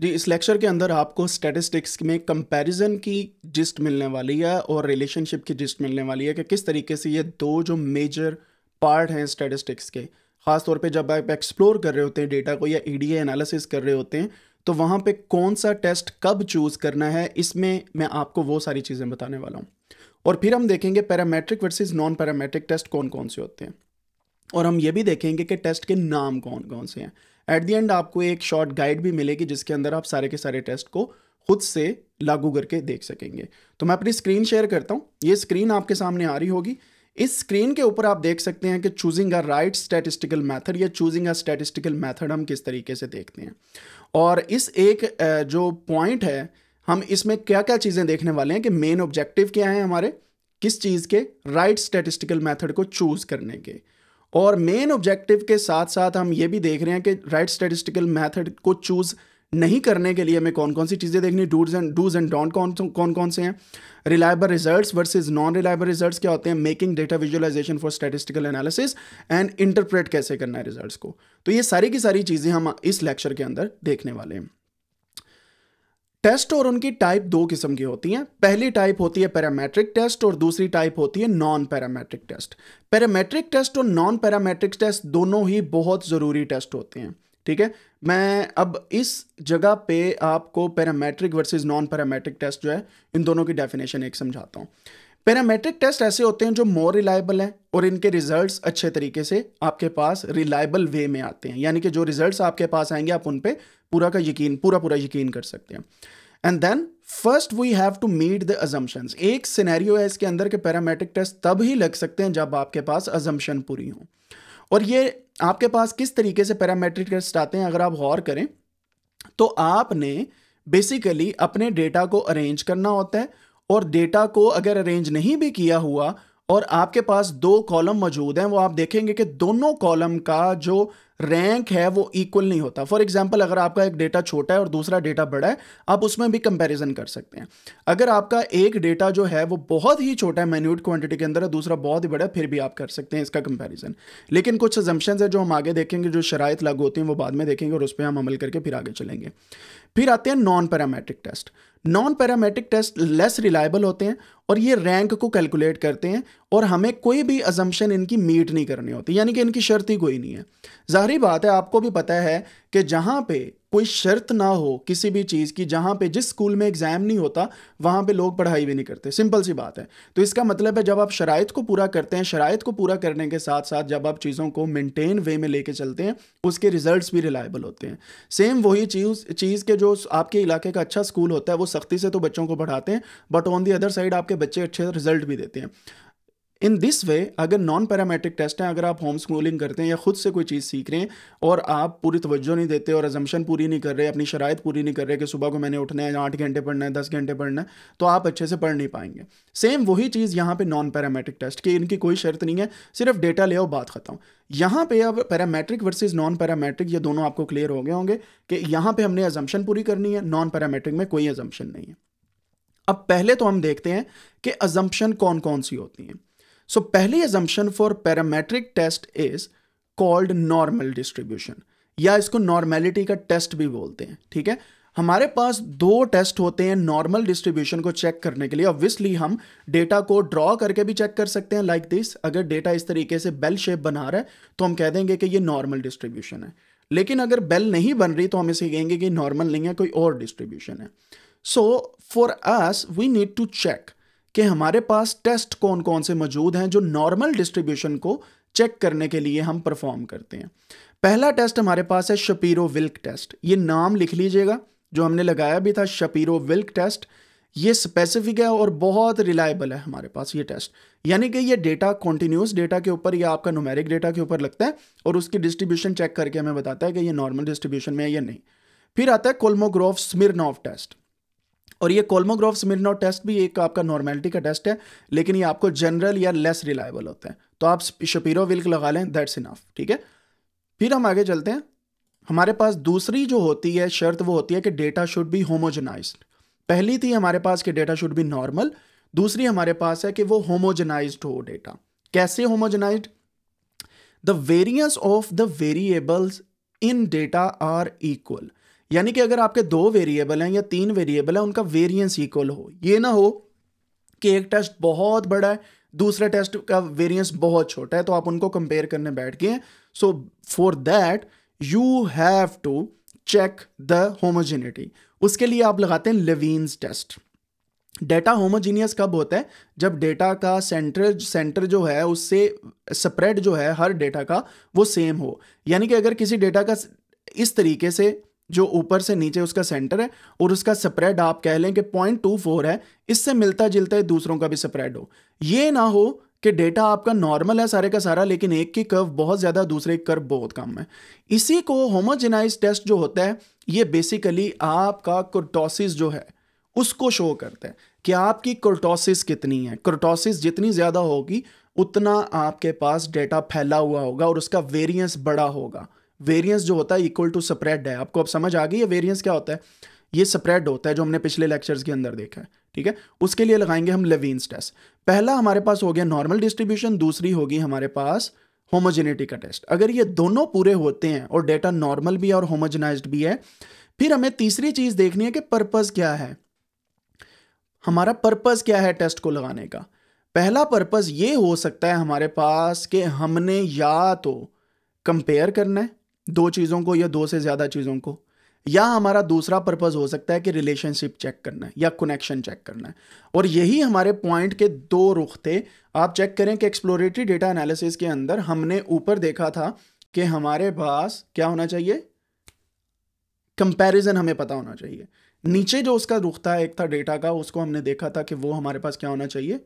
जी इस लेक्चर के अंदर आपको स्टैटिस्टिक्स में कंपैरिजन की जिस्ट मिलने वाली है और रिलेशनशिप की जिस्ट मिलने वाली है कि किस तरीके से ये दो जो मेजर पार्ट हैं स्टैटिस्टिक्स के ख़ास तौर पे जब आप एक्सप्लोर कर रहे होते हैं डेटा को या ई e एनालिसिस कर रहे होते हैं तो वहाँ पे कौन सा टेस्ट कब चूज़ करना है इसमें मैं आपको वो सारी चीज़ें बताने वाला हूँ और फिर हम देखेंगे parametric versus non parametric test कौन कौन से होते हैं और हम ये भी देखेंगे कि टेस्ट के नाम कौन कौन से हैं एट दी एंड आपको एक शॉर्ट गाइड भी मिलेगी जिसके अंदर आप सारे के सारे टेस्ट को खुद से लागू करके देख सकेंगे तो मैं अपनी स्क्रीन शेयर करता हूँ ये स्क्रीन आपके सामने आ रही होगी इस स्क्रीन के ऊपर आप देख सकते हैं कि choosing a right statistical method या चूजिंग अ स्टैटिस्टिकल मेथड हम किस तरीके से देखते हैं और इस एक जो पॉइंट है हम इसमें क्या क्या चीज़ें देखने वाले हैं कि मेन ऑब्जेक्टिव क्या है हमारे किस चीज़ के राइट स्टैटिस्टिकल मैथड को चूज़ करने के और मेन ऑब्जेक्टिव के साथ साथ हम ये भी देख रहे हैं कि राइट स्टेटिस्टिकल मैथड को चूज़ नहीं करने के लिए हमें कौन कौन सी चीज़ें देखनी do's and do's and don't कौन कौन कौन से हैं reliable results versus non reliable results क्या होते हैं making data visualisation for statistical analysis and interpret कैसे करना है रिजल्ट्स को तो ये सारी की सारी चीज़ें हम इस लेक्चर के अंदर देखने वाले हैं टेस्ट और उनकी टाइप दो किस्म की होती हैं पहली टाइप होती है पैरामेट्रिक टेस्ट और दूसरी टाइप होती है non parametric test parametric test और नॉन पैरामेट्रिक टेस्ट दोनों ही बहुत ज़रूरी टेस्ट होते हैं ठीक है मैं अब इस जगह पे आपको parametric versus non parametric test जो है इन दोनों की डेफिनेशन एक समझाता हूँ पैरामेट्रिक टेस्ट ऐसे होते हैं जो मोर रिलायबल हैं और इनके रिजल्ट्स अच्छे तरीके से आपके पास रिलायबल वे में आते हैं यानी कि जो रिजल्ट्स आपके पास आएंगे आप उन पूरा का यकीन पूरा पूरा यकीन कर सकते हैं and then first we have to meet the assumption एक सिनेरियो है इसके अंदर के पैरामेट्रिक टेस्ट तब ही लग सकते हैं जब आपके पास अजम्पन पूरी हों और ये आपके पास किस तरीके से पैरामेट्रिक टेस्ट आते हैं अगर आप गौर करें तो आपने बेसिकली अपने डेटा को अरेंज करना होता है और डेटा को अगर अरेंज नहीं भी किया हुआ और आपके पास दो कॉलम मौजूद हैं वो आप देखेंगे कि दोनों कॉलम का जो रैंक है वो इक्वल नहीं होता फॉर एग्जांपल अगर आपका एक डेटा छोटा है और दूसरा डेटा बड़ा है आप उसमें भी कंपैरिजन कर सकते हैं अगर आपका एक डेटा जो है वो बहुत ही छोटा है मैन्यूट क्वांटिटी के अंदर है दूसरा बहुत ही बड़ा है फिर भी आप कर सकते हैं इसका कंपेरिजन लेकिन कुछ एजम्पन है जो हम आगे देखेंगे जो शराय लागू होती हैं वो बाद में देखेंगे और उस पर हम अमल करके फिर आगे चलेंगे फिर आते हैं non parametric test non parametric test less reliable होते हैं और ये रैंक को कैलकुलेट करते हैं और हमें कोई भी अजम्पन इनकी मीट नहीं करनी होती यानी कि इनकी शर्त ही कोई नहीं है जाहरी बात है आपको भी पता है कि जहाँ पे कोई शर्त ना हो किसी भी चीज़ की जहाँ पे जिस स्कूल में एग्ज़ाम नहीं होता वहाँ पे लोग पढ़ाई भी नहीं करते सिंपल सी बात है तो इसका मतलब है जब आप शराइत को पूरा करते हैं शराइ को पूरा करने के साथ साथ जब आप चीज़ों को मेनटेन वे में लेके चलते हैं उसके रिजल्ट भी रिलायबल होते हैं सेम वही चीज़ चीज़ के जो आपके इलाके का अच्छा स्कूल होता है वो सख्ती से तो बच्चों को पढ़ाते हैं but on the other side आपके बच्चे अच्छे रिजल्ट भी देते हैं इन दिस वे अगर नॉन पैरामेट्रिक टेस्ट हैं अगर आप होम स्कूलिंग करते हैं या ख़ुद से कोई चीज़ सीख रहे हैं और आप पूरी तवज्जो नहीं देते और एजम्पन पूरी नहीं कर रहे अपनी शराय पूरी नहीं कर रहे कि सुबह को मैंने उठना है आठ घंटे पढ़ना है दस घंटे पढ़ना है तो आप अच्छे से पढ़ नहीं पाएंगे सेम वही चीज़ यहाँ पर नॉन पैरामेट्रिक टेस्ट की इनकी कोई शर्त नहीं है सिर्फ डेटा ले और बात ख़त्म यहाँ पे अब पैरामेट्रिक वर्सेस नॉन पैरामेट्रिक ये दोनों आपको क्लियर हो गए होंगे कि यहाँ पे हमने एजम्पन पूरी करनी है नॉन पैरामेट्रिक में कोई एजम्पन नहीं है अब पहले तो हम देखते हैं कि एजम्पन कौन कौन सी होती हैं सो पहली assumption for parametric test is called normal distribution या इसको नॉर्मेलिटी का टेस्ट भी बोलते हैं ठीक है हमारे पास दो टेस्ट होते हैं नॉर्मल डिस्ट्रीब्यूशन को चेक करने के लिए ऑब्वियसली हम डेटा को ड्रॉ करके भी चेक कर सकते हैं लाइक like दिस अगर डेटा इस तरीके से बेल शेप बना रहा है तो हम कह देंगे कि ये नॉर्मल डिस्ट्रीब्यूशन है लेकिन अगर बेल नहीं बन रही तो हम इसे कहेंगे कि नॉर्मल नहीं है कोई और डिस्ट्रीब्यूशन है so for us we need to check कि हमारे पास टेस्ट कौन कौन से मौजूद हैं जो नॉर्मल डिस्ट्रीब्यूशन को चेक करने के लिए हम परफॉर्म करते हैं पहला टेस्ट हमारे पास है शपीरो विल्क टेस्ट ये नाम लिख लीजिएगा जो हमने लगाया भी था शपीरो विल्क टेस्ट ये स्पेसिफिक है और बहुत रिलायबल है हमारे पास ये टेस्ट यानी कि ये डेटा कॉन्टिन्यूस डेटा के ऊपर या आपका नोमेरिक डेटा के ऊपर लगता है और उसकी डिस्ट्रीब्यूशन चेक करके हमें बताता है कि ये नॉर्मल डिस्ट्रीब्यूशन में है या नहीं फिर आता है कोलमोग्रोफ स्मिरनोव टेस्ट और ये कोलमोग्रोव स्मिरनॉव टेस्ट भी एक आपका नॉर्मेलिटी का टेस्ट है लेकिन ये आपको जनरल या लेस रिलायबल होते हैं तो आप शपीरो विल्क लगा लें दैट्स इनफ ठीक है फिर हम आगे चलते हैं हमारे पास दूसरी जो होती है शर्त वो होती है कि डेटा शुड बी होमोजनाइज पहली थी हमारे पास कि डेटा शुड बी नॉर्मल दूसरी हमारे पास है कि वो होमोजेनाइज हो डेटा कैसे homogenise the variance of the variables in data are equal यानी कि अगर आपके दो वेरिएबल हैं या तीन वेरिएबल हैं उनका वेरिएंस इक्वल हो ये ना हो कि एक टेस्ट बहुत बड़ा है दूसरे टेस्ट का वेरिएंस बहुत छोटा है तो आप उनको कंपेयर करने बैठ गए so for that you have to check the homogeneity उसके लिए आप लगाते हैं लेवीन्स टेस्ट डेटा होमोजीनियस कब होता है जब डेटा का सेंटर सेंटर जो है उससे स्प्रेड जो है हर डेटा का वो सेम हो यानी कि अगर किसी डेटा का इस तरीके से जो ऊपर से नीचे उसका सेंटर है और उसका स्प्रेड आप कह लें कि पॉइंट टू फोर है इससे मिलता जुलता है दूसरों का भी स्प्रेड हो ये ना हो कि डेटा आपका नॉर्मल है सारे का सारा लेकिन एक की कर्व बहुत ज़्यादा दूसरे की कर्व बहुत कम है इसी को होमोजेनाइज टेस्ट जो होता है ये बेसिकली आपका कुर्टोसिस जो है उसको शो करता है कि आपकी कुर्टोसिस कितनी है कुर्टोसिस जितनी ज़्यादा होगी उतना आपके पास डेटा फैला हुआ होगा और उसका वेरियंस बड़ा होगा वेरियंस जो होता है इक्वल टू स्प्रेड है आपको अब समझ आ गई है वेरियंस क्या होता है ये स्प्रेड होता है जो हमने पिछले लेक्चर्स के अंदर देखा है ठीक है उसके लिए लगाएंगे हम लेवीन्स टेस्ट पहला हमारे पास हो गया नॉर्मल डिस्ट्रीब्यूशन दूसरी होगी हमारे पास होमोजेनिटी का टेस्ट अगर ये दोनों पूरे होते हैं और डेटा नॉर्मल भी है और होमोजेनाइज भी है फिर हमें तीसरी चीज देखनी है कि पर्पज क्या है हमारा पर्पज क्या है टेस्ट को लगाने का पहला पर्पज ये हो सकता है हमारे पास कि हमने या तो कंपेयर करना है दो चीज़ों को या दो से ज़्यादा चीज़ों को या हमारा दूसरा पर्पज़ हो सकता है कि रिलेशनशिप चेक करना है या कनेक्शन चेक करना है और यही हमारे पॉइंट के दो रुख थे आप चेक करें कि एक्सप्लोरेटरी डेटा एनालिसिस के अंदर हमने ऊपर देखा था कि हमारे पास क्या होना चाहिए कंपैरिजन हमें पता होना चाहिए नीचे जो उसका रुख था एक था डेटा का उसको हमने देखा था कि वो हमारे पास क्या होना चाहिए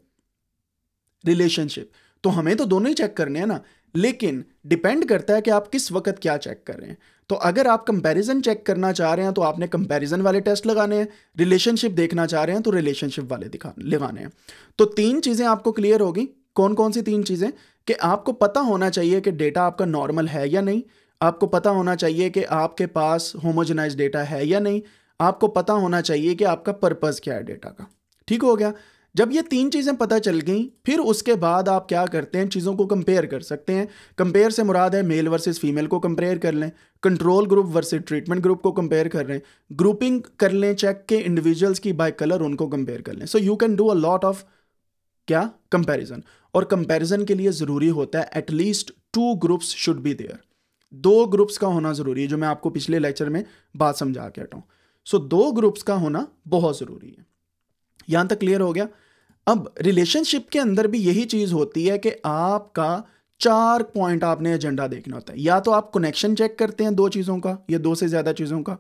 रिलेशनशिप तो हमें तो दोनों ही चेक करने हैं ना लेकिन डिपेंड करता है कि आप किस वक्त क्या चेक कर रहे हैं तो अगर आप कंपैरिजन चेक करना चाह रहे हैं तो आपने कंपैरिजन वाले टेस्ट लगाने हैं रिलेशनशिप देखना चाह रहे हैं तो रिलेशनशिप वाले दिखा लगाने हैं तो तीन चीज़ें आपको क्लियर होगी कौन कौन सी तीन चीज़ें कि आपको पता होना चाहिए कि डेटा आपका नॉर्मल है या नहीं आपको पता होना चाहिए कि आपके पास होमोजेनाइज डेटा है या नहीं आपको पता होना चाहिए कि आपका पर्पज़ क्या है डेटा का ठीक हो गया जब ये तीन चीज़ें पता चल गई फिर उसके बाद आप क्या करते हैं चीज़ों को कंपेयर कर सकते हैं कंपेयर से मुराद है मेल वर्सेस फीमेल को कंपेयर कर लें control group versus treatment group को कंपेयर कर लें ग्रुपिंग कर लें चेक के इंडिविजुअल्स की बाय कलर उनको कंपेयर कर लें so you can do a lot of क्या कंपेरिजन और कंपेरिजन के लिए ज़रूरी होता है at least two groups should be there दो ग्रुप्स का होना ज़रूरी है जो मैं आपको पिछले लेक्चर में बात समझा के हटाऊँ सो so, दो ग्रुप्स का होना बहुत ज़रूरी है यहाँ तक क्लियर हो गया अब रिलेशनशिप के अंदर भी यही चीज़ होती है कि आपका चार पॉइंट आपने एजेंडा देखना होता है या तो आप कनेक्शन चेक करते हैं दो चीज़ों का या दो से ज़्यादा चीज़ों का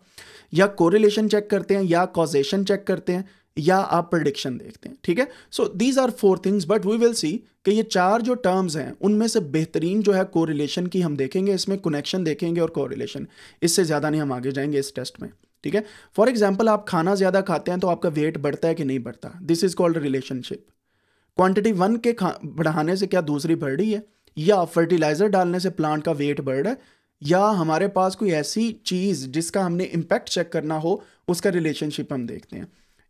या कोरिलेशन चेक करते हैं या कॉजेशन चेक करते हैं या आप प्रडिक्शन देखते हैं ठीक है so these are four things but we will see कि ये चार जो टर्म्स हैं उनमें से बेहतरीन जो है कोरिलेशन की हम देखेंगे इसमें कनेक्शन देखेंगे और कोरिलेशन इससे ज़्यादा नहीं हम आगे जाएंगे इस टेस्ट में ठीक है फॉर एग्जाम्पल आप खाना ज़्यादा खाते हैं तो आपका वेट बढ़ता है कि नहीं बढ़ता this is called relationship quantity one के बढ़ाने से क्या दूसरी बढ़ रही है या फर्टिलाइज़र डालने से प्लांट का वेट बढ़ रहा है या हमारे पास कोई ऐसी चीज़ जिसका हमने इम्पैक्ट चेक करना हो उसका रिलेशनशिप हम देखते हैं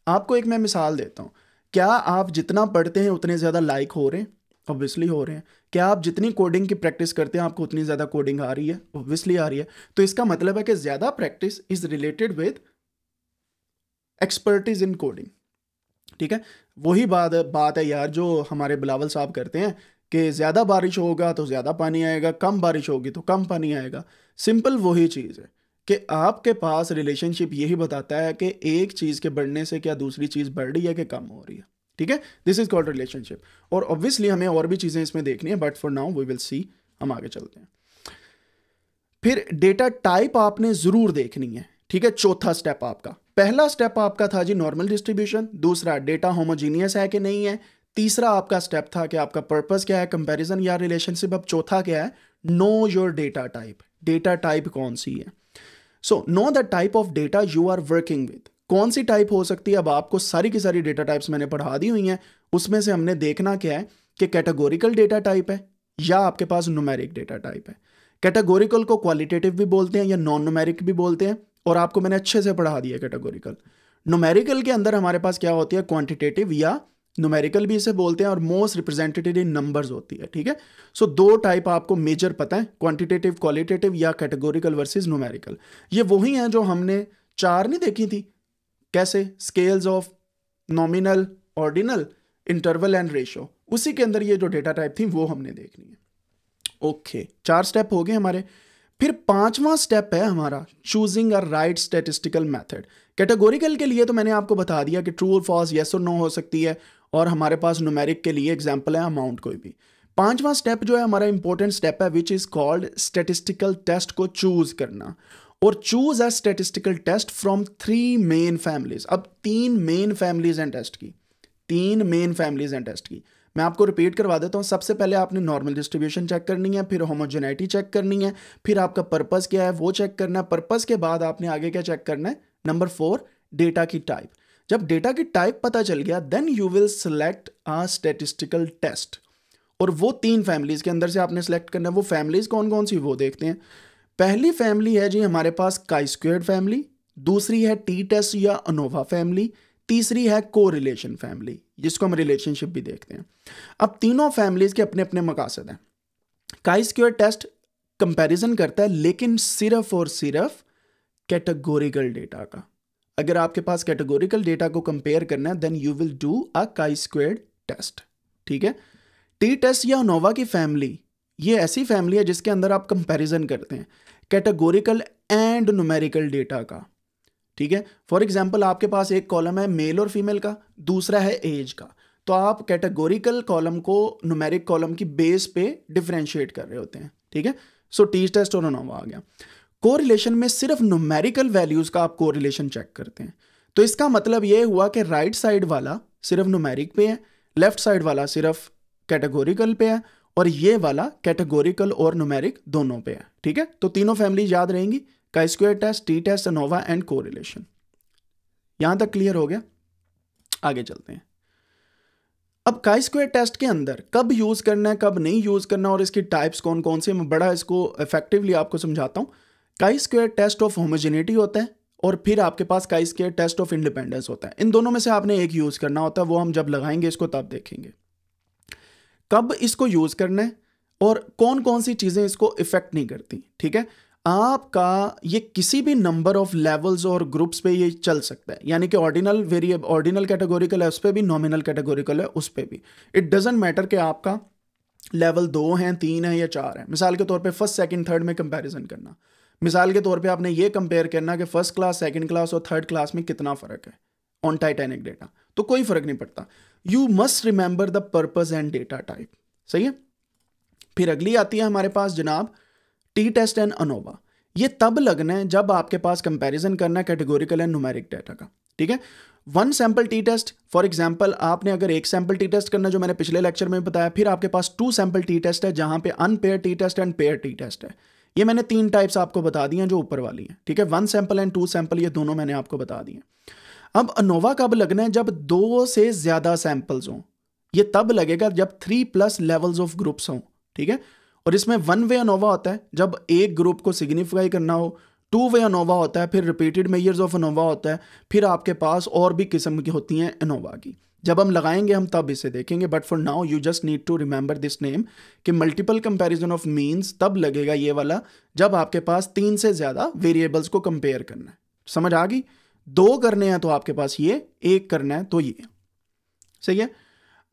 आपको एक मैं मिसाल देता हूँ क्या आप जितना पढ़ते हैं उतने ज़्यादा लाइक हो रहे हैं ऑब्वियसली हो रहे हैं क्या आप जितनी कोडिंग की प्रैक्टिस करते हैं आपको उतनी ज़्यादा कोडिंग आ रही है ऑब्वियसली आ रही है तो इसका मतलब है कि ज़्यादा practice is related with expertise in coding ठीक है वही बात बात है यार जो हमारे बिलावल साहब करते हैं कि ज़्यादा बारिश होगा तो ज़्यादा पानी आएगा कम बारिश होगी तो कम पानी आएगा सिंपल वही चीज़ है कि आपके पास रिलेशनशिप यही बताता है कि एक चीज़ के बढ़ने से क्या दूसरी चीज़ बढ़ रही है कि कम हो रही है ठीक है दिस इज कॉल्ड रिलेशनशिप और ऑब्वियसली हमें और भी चीज़ें इसमें देखनी है but for now we will see हम आगे चलते हैं फिर डेटा टाइप आपने ज़रूर देखनी है ठीक है चौथा स्टेप आपका पहला स्टेप आपका था जी नॉर्मल डिस्ट्रीब्यूशन दूसरा डेटा होमोजीनियस है कि नहीं है तीसरा आपका स्टेप था कि आपका पर्पस क्या है कंपैरिजन या रिलेशनशिप अब चौथा क्या है know your data type data type कौन सी है so know the type of data you are working with कौन सी टाइप हो सकती है अब आपको सारी की सारी डेटा टाइप्स मैंने पढ़ा दी हुई हैं उसमें से हमने देखना क्या है कि कैटेगोरिकल डेटा टाइप है या आपके पास नुमेरिक डेटा टाइप है कैटेगोरिकल को क्वालिटेटिव भी बोलते हैं या नॉन नुमेरिक भी बोलते हैं और आपको मैंने अच्छे से पढ़ा दिया कैटेगोरिकल नुमेरिकल के अंदर हमारे पास क्या होती है क्वांटिटेटिव या नोमेरिकल भी इसे बोलते हैं और मोस्ट रिप्रेजेंटेटिव इन नंबर्स होती है ठीक है सो दो टाइप आपको मेजर पता है क्वांटिटेटिव क्वालिटेटिव या कैटेगोरिकल वर्सेस नोमेरिकल ये वही हैं जो हमने चार नहीं देखी थी कैसे scales of nominal ordinal interval and ratio उसी के अंदर ये जो डेटा टाइप थी वो हमने देखनी है ओके okay, चार स्टेप हो गए हमारे फिर पांचवा स्टेप है हमारा choosing a right statistical method categorical के लिए तो मैंने आपको बता दिया कि ट्रू और फॉल्स येस और नो हो सकती है और हमारे पास नोमेरिक के लिए एग्जाम्पल है अमाउंट कोई भी पांचवा स्टेप जो है हमारा इंपॉर्टेंट स्टेप है which is called statistical test को चूज करना और choose a statistical test from three main families अब तीन मेन फैमिलीज हैं टेस्ट की तीन मेन फैमिलीज हैं टेस्ट की मैं आपको रिपीट करवा देता हूँ सबसे पहले आपने नॉर्मल डिस्ट्रीब्यूशन चेक करनी है फिर होमोजेनिटी चेक करनी है फिर आपका पर्पज़ क्या है वो चेक करना है पर्पज़ के बाद आपने आगे क्या चेक करना है नंबर फोर डेटा की टाइप जब डेटा की टाइप पता चल गया then you will select uh statistical test और वो तीन फैमिलीज़ के अंदर से आपने सेलेक्ट करना है वो फैमिलीज़ कौन कौन सी वो देखते हैं पहली फैमिली है जी हमारे पास काई स्क्वेयर फैमिली दूसरी है टी टेस्ट या अनोवा फैमिली तीसरी है को रिलेशन फैमिली जिसको हम रिलेशनशिप भी देखते हैं अब तीनों फैमिलीज़ के अपने अपने मकासद हैं काई स्क्वेयर टेस्ट कंपेरिजन करता है लेकिन सिर्फ और सिर्फ कैटेगोरिकल डेटा का अगर आपके पास कैटेगोरिकल डेटा को कंपेयर करना है then you will do a chi squared test ठीक है टी टेस्ट या नोवा की फैमिली ये ऐसी फैमिली है जिसके अंदर आप कंपैरिजन करते हैं कैटेगोरिकल एंड नोमेरिकल डेटा का ठीक है फॉर एग्जाम्पल आपके पास एक कॉलम है मेल और फीमेल का दूसरा है एज का तो आप कैटेगोरिकल कॉलम को नोमेरिक कॉलम की बेस पे डिफ्रेंशिएट कर रहे होते हैं ठीक है सो टी टेस्ट और नोवा आ गया कोरिलेशन में सिर्फ न्यूमेरिकल वैल्यूज का आप कोरिलेशन चेक करते हैं तो इसका मतलब यह हुआ कि राइट साइड वाला सिर्फ न्यूमेरिक पे है लेफ्ट साइड वाला सिर्फ कैटेगोरिकल पे है और ये वाला कैटेगोरिकल और नुमेरिक दोनों पे है ठीक है तो तीनों फैमिली याद रहेंगी का square test T test ANOVA and correlation यहां तक क्लियर हो गया आगे चलते हैं अब काई टेस्ट के अंदर कब यूज़ करना है कब नहीं यूज़ करना और इसकी टाइप्स कौन कौन से मैं बड़ा इसको इफेक्टिवली आपको समझाता हूं काई स्क्वेयर टेस्ट ऑफ होमोजेनिटी होता है और फिर आपके पास काई स्क्वेयर टेस्ट ऑफ इंडिपेंडेंस होता है इन दोनों में से आपने एक यूज़ करना होता है वो हम जब लगाएंगे इसको तब देखेंगे कब इसको यूज़ करना है और कौन कौन सी चीज़ें इसको इफ़ेक्ट नहीं करती ठीक है आपका ये किसी भी नंबर ऑफ लेवल्स और ग्रुप्स पे ये चल सकता है यानी कि ऑर्डिनल वेरिएबल ऑर्डिनल कैटेगोरिकल है उस पर भी नॉमिनल कैटेगोरिकल है उस पर भी इट डजेंट मैटर कि आपका लेवल दो हैं तीन है या चार है मिसाल के तौर पे फर्स्ट सेकंड थर्ड में कंपैरिजन करना मिसाल के तौर पे आपने ये कंपेयर करना कि फर्स्ट क्लास सेकंड क्लास और थर्ड क्लास में कितना फ़र्क है ऑन टाइटेनिक डेटा तो कोई फ़र्क नहीं पड़ता you must remember the purpose and data type सही है फिर अगली आती है हमारे पास जनाब टी टेस्ट एंड अनोवा ये तब लगना है जब आपके पास कंपेरिजन करना है कैटेगोरिकल एंड नुमेरिक डाटा का ठीक है one sample T test for example आपने अगर एक सैंपल टी टेस्ट करना जो मैंने पिछले लेक्चर में बताया फिर आपके पास टू सैंपल टी टेस्ट है जहां पे unpaired T test and paired T test है ये मैंने तीन टाइप्स आपको बता दी हैं जो ऊपर वाली हैं ठीक है one sample and two sample ये दोनों मैंने आपको बता दिए अब अनोवा कब लगना है जब दो से ज़्यादा सैंपल्स हों ये तब लगेगा जब three plus levels of groups हों ठीक है और इसमें वन वे अनोवा होता है जब एक ग्रुप को सिग्निफाई करना हो टू वे अनोवा होता है फिर रिपीटेड मेयर्स ऑफ अनोवा होता है फिर आपके पास और भी किस्म की होती हैं अनोवा की जब हम लगाएंगे हम तब इसे देखेंगे but for now you just need to remember this name कि मल्टीपल कंपैरिजन ऑफ मीन्स तब लगेगा ये वाला जब आपके पास तीन से ज़्यादा वेरिएबल्स को कंपेयर करना है समझ आ गई दो करने हैं तो आपके पास ये एक करना है तो ये सही है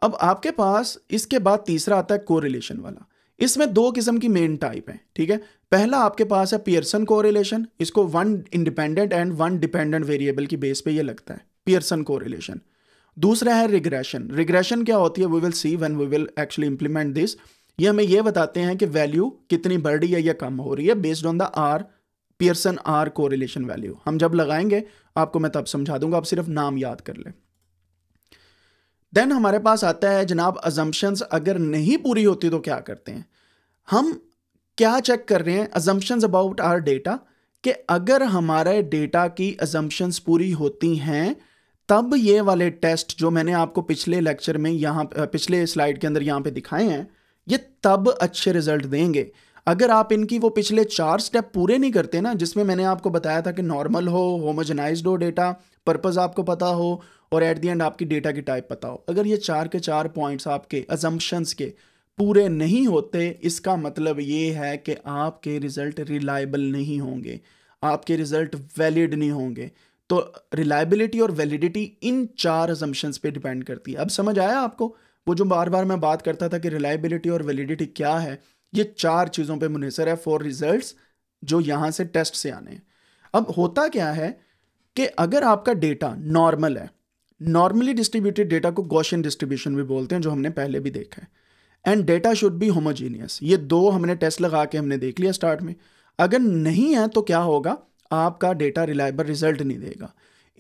अब आपके पास इसके बाद तीसरा आता है कोरिलेशन वाला इसमें दो किस्म की मेन टाइप है ठीक है पहला आपके पास है पियर्सन कोरिलेशन इसको one independent and one dependent variable की बेस पे ये लगता है पियर्सन कोरिलेशन दूसरा है रिग्रेशन रिग्रेशन क्या होती है we will see when we will actually implement this ये हमें ये बताते हैं कि वैल्यू कितनी बढ़ रही है या कम हो रही है based on the R Pearson R correlation value हम जब लगाएंगे आपको मैं तब समझा दूंगा आप सिर्फ नाम याद कर लें देन हमारे पास आता है जनाब अजम्पन्स अगर नहीं पूरी होती तो क्या करते हैं हम क्या चेक कर रहे हैं अजम्पन्स अबाउट आर डेटा कि अगर हमारे डेटा की अजम्पन्स पूरी होती हैं तब ये वाले टेस्ट जो मैंने आपको पिछले लेक्चर में यहाँ पिछले स्लाइड के अंदर यहाँ पे दिखाए हैं ये तब अच्छे रिजल्ट देंगे अगर आप इनकी वो पिछले चार स्टेप पूरे नहीं करते ना जिसमें मैंने आपको बताया था कि नॉर्मल हो होमोजनाइज हो डेटा पर्पज़ आपको पता हो और एट दी एंड आपकी डेटा की टाइप पता हो अगर ये चार के चार पॉइंट्स आपके अजम्पन्स के पूरे नहीं होते इसका मतलब ये है कि आपके रिज़ल्ट रिलायबल नहीं होंगे आपके रिज़ल्ट वैलिड नहीं होंगे तो रिलायबिलिटी और वैलिडिटी इन चार असम्पशंस पे डिपेंड करती है अब समझ आया आपको वो जो बार बार मैं बात करता था कि रिलायबिलिटी और वैलिडिटी क्या है ये चार चीज़ों पे मुनसर है फॉर रिजल्ट्स जो यहाँ से टेस्ट से आने हैं अब होता क्या है कि अगर आपका डेटा नॉर्मल है नॉर्मली डिस्ट्रीब्यूटेड डेटा को गोशन डिस्ट्रीब्यूशन भी बोलते हैं जो हमने पहले भी देखा है and data should be homogeneous ये दो हमने टेस्ट लगा के हमने देख लिया स्टार्ट में अगर नहीं है तो क्या होगा आपका डेटा रिलायबल रिजल्ट नहीं देगा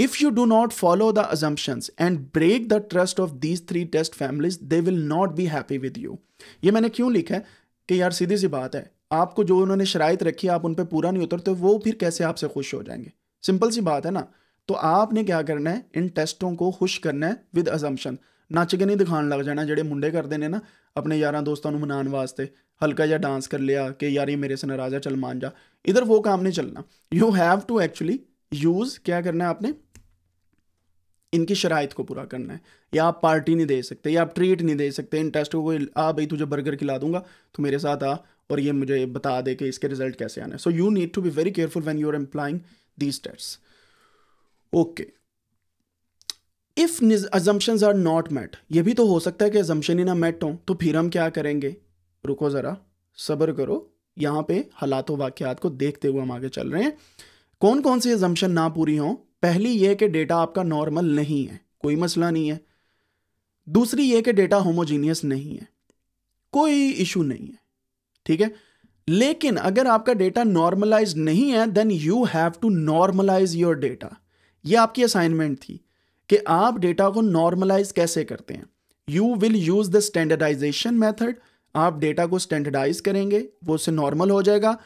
if you do not follow the assumptions and break the trust of these three test families they will not be happy with you ये मैंने क्यों लिखा है कि यार सीधी सी बात है आपको जो उन्होंने शराइत रखी आप उन पर पूरा नहीं उतरते वो फिर कैसे आपसे खुश हो जाएंगे सिंपल सी बात है ना तो आपने क्या करना है इन टेस्टों को खुश करना है विद अजम्पन्स ਨੱਚ ਕੇ ਨਹੀਂ ਦਿਖਾਣ ਲੱਗ ਜਾਣਾ ਜਿਹੜੇ ਮੁੰਡੇ ਕਰਦੇ ਨੇ ਨਾ ਆਪਣੇ ਯਾਰਾਂ ਦੋਸਤਾਂ ਨੂੰ ਮਨਾਉਣ ਵਾਸਤੇ ਹਲਕਾ ਜਿਹਾ ਡਾਂਸ ਕਰ ਲਿਆ ਕਿ ਯਾਰ ਮੇਰੇ से नाराज है चल मान जा इधर वो काम नहीं चलना you have to actually use क्या करना है आपने इनकी शरात को पूरा करना है या आप पार्टी नहीं दे सकते या आप ट्रीट नहीं दे सकते इन टेस्ट को कोई आ भाई तुझे बर्गर खिला दूंगा तो मेरे साथ आ और ये मुझे बता दे कि इसके रिजल्ट कैसे आने so you need to be very careful when you are employing these test okay if assumption are not met ये भी तो हो सकता है कि अजम्पन ही ना मेट हो तो फिर हम क्या करेंगे रुको ज़रा सब्र करो यहां पे हालात वाक्यात को देखते हुए हम आगे चल रहे हैं कौन कौन सी एजम्पन ना पूरी हों पहली ये कि डेटा आपका नॉर्मल नहीं है कोई मसला नहीं है दूसरी ये कि डेटा होमोजीनियस नहीं है कोई इशू नहीं है ठीक है लेकिन अगर आपका डेटा नॉर्मलाइज नहीं है then you have to normalise your data ये आपकी असाइनमेंट थी कि आप डेटा को नॉर्मलाइज कैसे करते हैं you will use the standardisation method आप डेटा को स्टैंडर्डाइज करेंगे वो उससे नॉर्मल हो जाएगा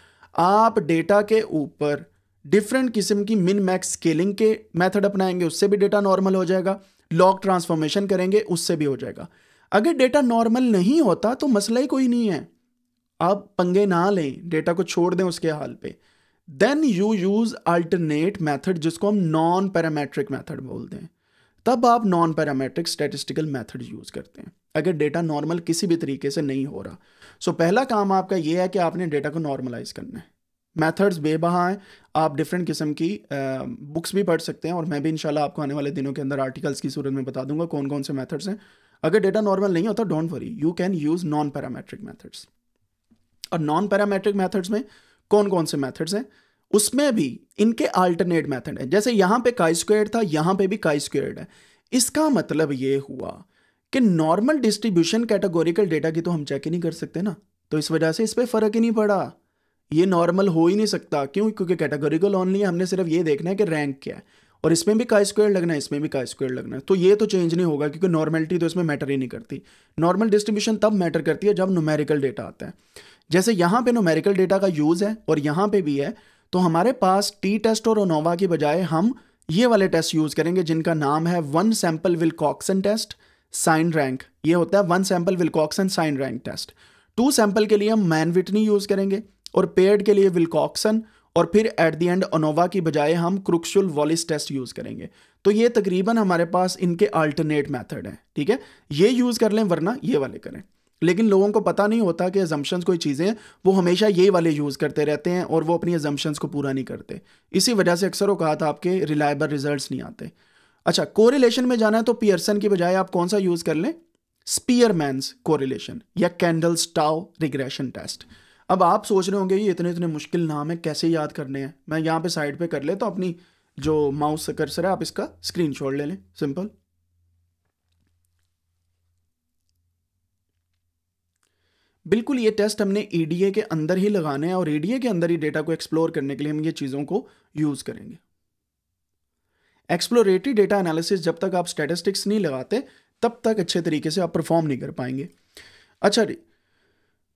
आप डेटा के ऊपर डिफरेंट किस्म की मिन मैक्स स्केलिंग के मेथड अपनाएंगे उससे भी डेटा नॉर्मल हो जाएगा लॉग ट्रांसफॉर्मेशन करेंगे उससे भी हो जाएगा अगर डेटा नॉर्मल नहीं होता तो मसला ही कोई नहीं है आप पंगे ना लें डेटा को छोड़ दें उसके हाल पे then you use alternate method जिसको हम नॉन पैरामेट्रिक मेथड बोलते हैं तब आप non parametric statistical method use करते हैं अगर डेटा नॉर्मल किसी भी तरीके से नहीं हो रहा सो so, पहला काम आपका यह है कि आपने डेटा को नॉर्मलाइज करना है मेथड्स बेबहा हैं आप डिफरेंट किस्म की बुक्स भी पढ़ सकते हैं और मैं भी इनशाला आपको आने वाले दिनों के अंदर आर्टिकल्स की सूरत में बता दूंगा कौन कौन से मेथड्स हैं अगर डेटा नॉर्मल नहीं होता don't worry you can use non parametric methods और नॉन पैरामेट्रिक मैथड्स में कौन कौन से मैथड्स हैं उसमें भी इनके अल्टरनेट मेथड है जैसे यहां पे काई स्क्वेयर था यहां पे भी काई स्क्वेयर है इसका मतलब ये हुआ कि नॉर्मल डिस्ट्रीब्यूशन कैटेगोरिकल डेटा की तो हम चेक ही नहीं कर सकते ना तो इस वजह से इस पर फ़र्क ही नहीं पड़ा ये नॉर्मल हो ही नहीं सकता क्यों क्योंकि कैटेगोरिकल ऑनली हमने सिर्फ ये देखना है कि रैंक क्या है और इसमें भी का स्क्वेयर लगना है इसमें भी का स्क्वेयर लगना है तो ये तो चेंज नहीं होगा क्योंकि नॉर्मेलिटी तो इसमें मैटर ही नहीं करती नॉर्मल डिस्ट्रीब्यूशन तब मैटर करती है जब नोमेरिकल डेटा आता है जैसे यहाँ पे नोमेरिकल डेटा का यूज़ है और यहाँ पे भी है तो हमारे पास टी टेस्ट और ओनोवा की बजाय हम ये वाले टेस्ट यूज़ करेंगे जिनका नाम है one sample Wilcoxon test sign rank ये होता है one sample Wilcoxon sign rank test two sample के लिए हम मैन विटनी यूज़ करेंगे और पेड के लिए विलकॉक्सन और फिर एट दी एंड अनोवा की बजाय हम क्रुक्शुल वॉलिस टेस्ट यूज़ करेंगे तो ये तकरीबन हमारे पास इनके अल्टरनेट मेथड हैं ठीक है ये यूज़ कर लें वरना ये वाले करें लेकिन लोगों को पता नहीं होता कि एजम्पन्स कोई चीज़ें वो हमेशा ये वाले यूज़ करते रहते हैं और वो अपनी एजम्पन्स को पूरा नहीं करते इसी वजह से अक्सर वो कहा था आपके रिलायबल रिजल्ट नहीं आते अच्छा कोरिलेशन में जाना है तो पियर्सन की बजाय आप कौन सा यूज़ कर लें स्पीयरमैन्स कोरिलेशन या कैंडल स्टाव रिग्रेशन टेस्ट अब आप सोच रहे होंगे ये इतने इतने मुश्किल नाम है कैसे याद करने हैं मैं यहाँ पे साइड पे कर ले तो अपनी जो माउस कर्सर है आप इसका स्क्रीनशॉट ले लें सिंपल बिल्कुल ये टेस्ट हमने ईडीए e के अंदर ही लगाने हैं और ईडीए e के अंदर ही डेटा को एक्सप्लोर करने के लिए हम ये चीज़ों को यूज़ करेंगे एक्सप्लोरेटरी डेटा एनालिसिस जब तक आप स्टेटिस्टिक्स नहीं लगाते तब तक अच्छे तरीके से आप परफॉर्म नहीं कर पाएंगे अच्छा जी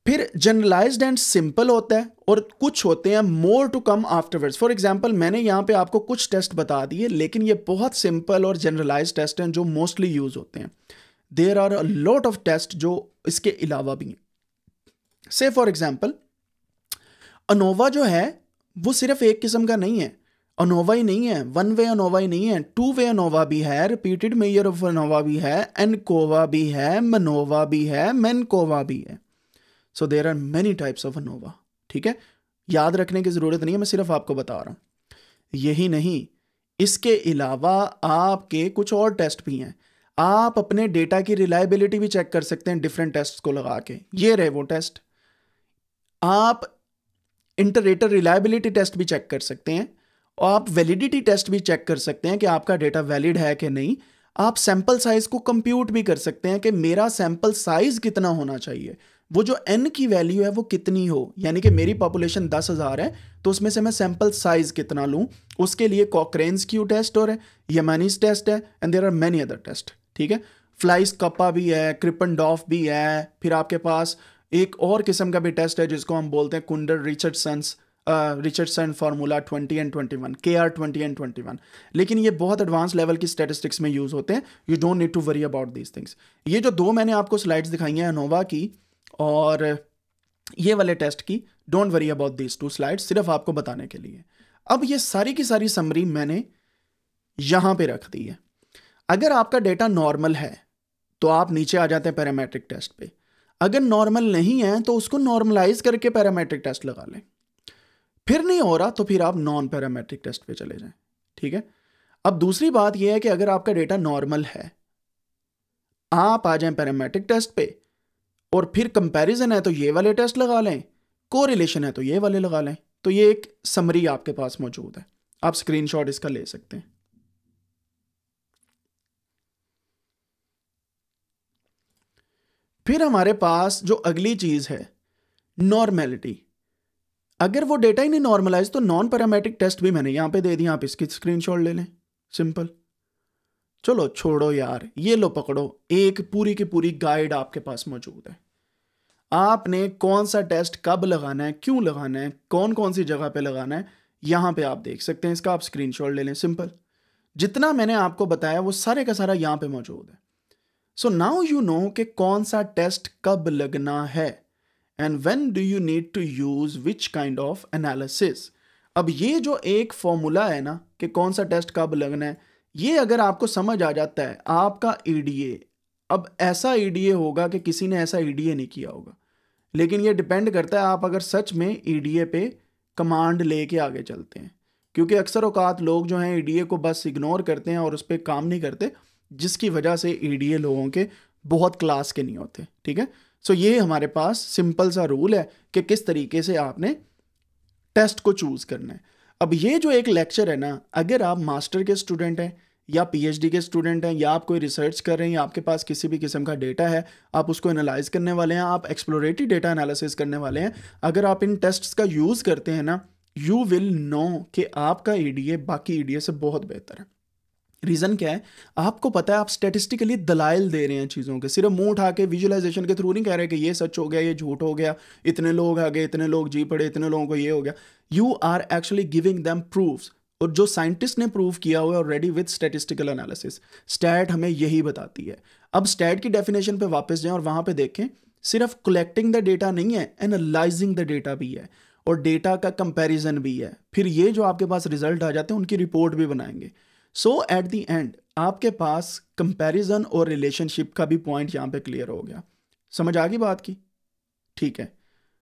फिर जनरलाइज्ड एंड सिंपल होता है और कुछ होते हैं more to come afterwards for example मैंने यहाँ पे आपको कुछ टेस्ट बता दिए लेकिन ये बहुत सिंपल और जनरलाइज टेस्ट हैं जो मोस्टली यूज़ होते हैं there are a lot of test जो इसके अलावा भी हैं से फॉर एग्जाम्पल अनोवा जो है वो सिर्फ एक किस्म का नहीं है अनोवा ही नहीं है वन वे अनोवा ही नहीं है टू वे अनोवा भी है रिपीटेड मेयर ऑफ अनोवा भी है एनकोवा भी है मनोवा भी है कोवा भी है so there are many types of ANOVA ठीक है याद रखने की ज़रूरत नहीं है मैं सिर्फ आपको बता रहा हूँ यही नहीं इसके अलावा आपके कुछ और टेस्ट भी हैं आप अपने डेटा की रिलायबिलिटी भी चेक कर सकते हैं डिफरेंट टेस्ट को लगा के ये रहे वो टेस्ट आप इंटरेटर रिलायबिलिटी टेस्ट भी चेक कर सकते हैं और आप वैलिडिटी टेस्ट भी चेक कर सकते हैं कि आपका डेटा वैलिड है कि नहीं आप सैंपल साइज को कंप्यूट भी कर सकते हैं कि मेरा सैंपल साइज कितना होना चाहिए वो जो एन की वैल्यू है वो कितनी हो यानी कि मेरी पॉपुलेशन दस हज़ार है तो उसमें से मैं सैंपल साइज कितना लूँ उसके लिए कॉक्रेंस क्यू टेस्ट और यमैनीस टेस्ट है and there are many other test ठीक है फ्लाइस कप्पा भी है क्रिपन डॉफ भी है फिर आपके पास एक और किस्म का भी टेस्ट है जिसको हम बोलते हैं Kuder Richardson's Richardson formula 20 and 21 K R twenty and twenty one लेकिन ये बहुत एडवांस लेवल की स्टेटिस्टिक्स में यूज़ होते हैं you don't need to worry about these things ये जो दो मैंने आपको स्लाइड्स दिखाई हैं अनोवा की और ये वाले टेस्ट की don't worry about these two slides सिर्फ आपको बताने के लिए अब ये सारी की सारी समरी मैंने यहाँ पे रख दी है अगर आपका डेटा नॉर्मल है तो आप नीचे आ जाते हैं पैरामेट्रिक टेस्ट पर अगर नॉर्मल नहीं है तो उसको नॉर्मलाइज करके पैरामेट्रिक टेस्ट लगा लें फिर नहीं हो रहा तो फिर आप नॉन पैरामेट्रिक टेस्ट पे चले जाएं ठीक है अब दूसरी बात यह है कि अगर आपका डेटा नॉर्मल है आप आ जाएं पैरामेट्रिक टेस्ट पे और फिर कंपैरिजन है तो ये वाले टेस्ट लगा लें कोरिलेशन है तो ये वाले लगा लें तो ये एक समरी आपके पास मौजूद है आप स्क्रीनशॉट इसका ले सकते हैं फिर हमारे पास जो अगली चीज़ है नॉर्मेलिटी अगर वो डेटा ही नहीं नॉर्मलाइज तो नॉन पैरामेट्रिक टेस्ट भी मैंने यहाँ पे दे दिया आप इसकी स्क्रीनशॉट ले लें सिंपल चलो छोड़ो यार ये लो पकड़ो एक पूरी की पूरी गाइड आपके पास मौजूद है आपने कौन सा टेस्ट कब लगाना है क्यों लगाना है कौन कौन सी जगह पे लगाना है यहाँ पे आप देख सकते हैं इसका आप स्क्रीनशॉट ले लें सिंपल जितना मैंने आपको बताया वो सारे का सारा यहाँ पे मौजूद है सो नाउ यू नो कि कौन सा टेस्ट कब लगना है and when do you need to use which kind of analysis अब ये जो एक फॉर्मूला है ना कि कौन सा टेस्ट कब लगना है ये अगर आपको समझ आ जाता है आपका ई e अब ऐसा ई e होगा कि किसी ने ऐसा ई e नहीं किया होगा लेकिन ये डिपेंड करता है आप अगर सच में ई पे कमांड लेके आगे चलते हैं क्योंकि अक्सर अवकात लोग जो हैं ई को बस इग्नोर करते हैं और उस पर काम नहीं करते जिसकी वजह से ई e लोगों के बहुत क्लास के नहीं होते ठीक है सो ये हमारे पास सिंपल सा रूल है कि किस तरीके से आपने टेस्ट को चूज़ करना है अब ये जो एक लेक्चर है ना अगर आप मास्टर के स्टूडेंट हैं या पीएचडी के स्टूडेंट हैं या आप कोई रिसर्च कर रहे हैं या आपके पास किसी भी किस्म का डेटा है आप उसको एनालाइज करने वाले हैं आप एक्सप्लोरेटिव डेटा एनालिसिस करने वाले हैं अगर आप इन टेस्ट्स का यूज़ करते हैं ना यू विल नो कि आपका ई e बाकी ई e से बहुत बेहतर है रीज़न क्या है आपको पता है आप स्टेटिस्टिकली दलाइल दे रहे हैं चीज़ों के सिर्फ मुंह उठा के विजुअलाइजेशन के थ्रू नहीं कह रहे कि ये सच हो गया ये झूठ हो गया इतने लोग आ गए इतने लोग जी पड़े इतने लोगों को ये हो गया you are actually giving them proofs और जो साइंटिस्ट ने प्रूव किया हुआ है already with statistical analysis stat हमें यही बताती है अब स्टैट की डेफिनेशन पे वापस जाएं और वहाँ पे देखें सिर्फ कलेक्टिंग द डेटा नहीं है एनालाइजिंग द डेटा भी है और डेटा का कंपैरिजन भी है फिर ये जो आपके पास रिजल्ट आ जाते हैं उनकी रिपोर्ट भी बनाएंगे सो एट दी एंड आपके पास कंपैरिजन और रिलेशनशिप का भी पॉइंट यहाँ पे क्लियर हो गया समझ आ गई बात की ठीक है